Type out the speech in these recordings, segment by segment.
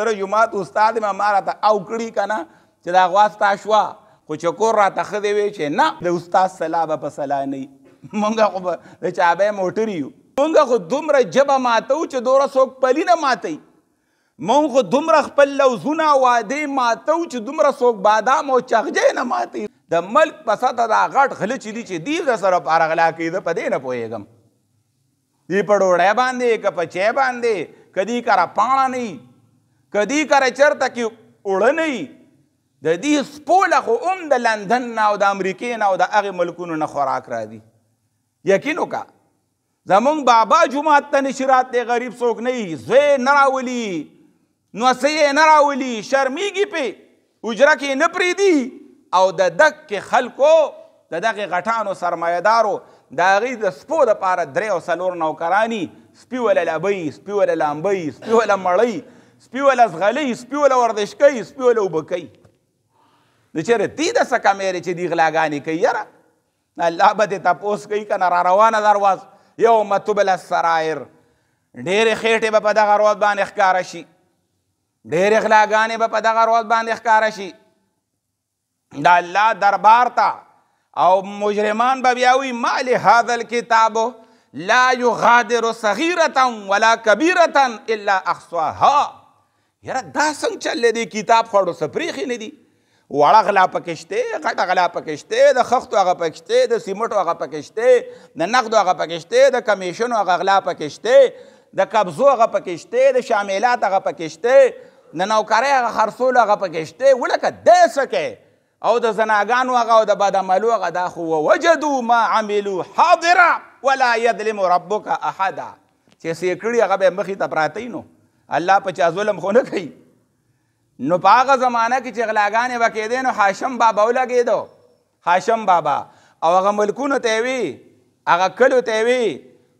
سره جمعات استاد ما ما راته او کړي که نه چې دا غواستا شوه خو چې کور راته ښه دی وی چې نه د استاد سلا به په سلا نه مونږه خو د چابه موټر یو مونږ خو دومره جبه ماتو چې دوره څوک پلی نه ماتي مونږ خو دومره خپل لوزونه وعدې ماتو چې دومره څوک بادام او چغجې نه ماتي د ملک په سطح دا غټ غله چلی چې دی در سره پارغلا کېده په دې نه پوهېږم دی په ډوډۍ باندې که په چای باندې کدی کرا پاڼه نه کدی کاره چرته کې اوړه نه وي د دې سپوله خو هم د لندن نه او د امریکې نه او د هغې ملکونو نه خوراک را دي یقین وکړه زمونږ بابا جومات ته نشي راتی غریب څوک نه وي زوی نه راولي نوسه یې نه راولي شرمیږي پې اجره کې یې نه پرېږدي او د دکې خلکو د دغې غټانو سرمایهدارو د هغې د سپو دپاره درې او څلور نوکراني سپي وله لبۍ سپي وله لامبۍ سپي وله مړۍ سپی ولا زغلی سپی ولا ورزش کوي سپی ولا وبکي د چیرې تی د سکه مېرې چې دی غلاګانی کوي یاره الله به دې تاسو کوي کنه را روانه درواز یو متبل السرایر ډېرې خېټې به په دغه روز باندې ښکاره شي ډېرې غلاګانې به په دغه روز باندې ښکاره شي د الله دربار ته او مجرمان به بیا وي ما لهذا الکتابو لا یغادر صغیرة ولا کبیرة الا احصاها یاره دا څنګه چلې دی کتاب خوړو سپریخي نه دی وړه غلا پکشته غټه غلا پکشته د خښتو هغه پکشته د سیمټو هغه پکشته د نقدو هغه پکشته د کمیشنو هغه غلا پکشته د قبضو هغه پکشته د شاملات هغه پکشته د نوکرۍ هغه خرڅول هغه پکشته ولکه دې سکه او د زناګانو هغه او د بدعملو هغه دا خو وجدوا ما عملوا حاضرا ولا یظلم ربک احدا چې سې کړي هغه به مخې ته پراتی نو الله په چا ظلم خو نه کوي نو په هغه زمانه کې چې غلاګانې به کېدې نو هاشم بابا ولګېدو هاشم بابا او هغه ملکونو ته یې وي هغه کلیو ته یې وي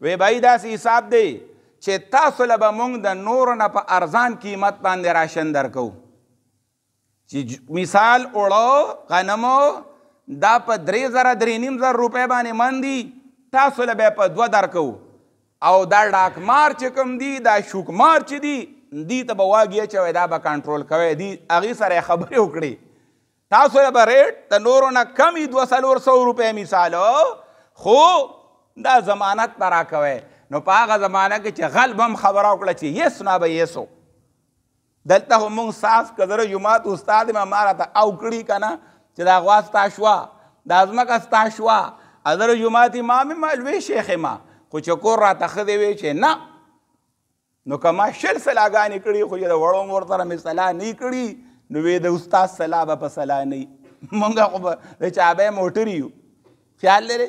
وی بای داسې حساب دی چې تاسو له به موږ د نورو نه په ارزان قیمت باندې راشن درکو چې مثال اوړو غنمو دا په درې زره درې نیم زره روپۍ باندې من دي تاسو له به په دوه درکو او دا ډاکمار چې کوم دی دا شوکمار چې دی دی ته به واګې اچوی دا به کنټرول کوی دی هغې سره یې خبرې وکړي تاسو له به ریټ د نورو نه کم وي دوه څلور سوه روپۍ مثالو خو دا ضمانت به راکوی نو په هغه زمانه کې چې غلب هم خبره وکړه چې یس نه به یسو دلته خو مونږ صاف که زره جومات استاد یم ما راته او کړي که نه چې دا غوا ستا شوه دا ځمکه ستا شوه زره جومات امام یم لوی شیخ یم خو چې کور را تخدې وی چې نه نو کما شل سلاګانې کړي خو د وړو مور سره مې سلا نه کړي نو وی د استاد سلا به په سلا نه مونږه خو د چابې موټر یو خیال لري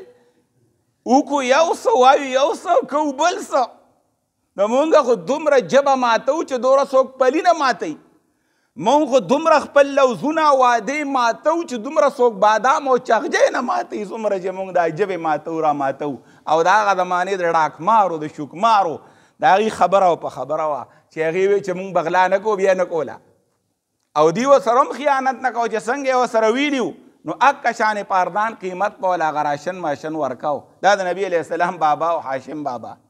وکو یو سو وایو یو سو کو بل سو نو مونږ خو دومره جبه ماتو چې دوره څوک پلی نه ماتي مونږ خو دومره خپل لوزونه وعدې ماتو چې دومره څوک بادام او چغجې نه ماتي څومره چې مونږ دا جبه ماتو را ماتو او د هغه زمانې د ډاکمارو د شوکمارو د هغې خبره او په خبره وه چې هغې وی چې موږ بغلا نه کوو بیا نه کوله او دی ورسره هم خیانت نه کوو چې څنګه یې ورسره ویلي نو اکه شانې پاردان قیمت به ول هغه راشن ماشن ورکاو دا د نبي علیه السلام بابا او حاشم بابا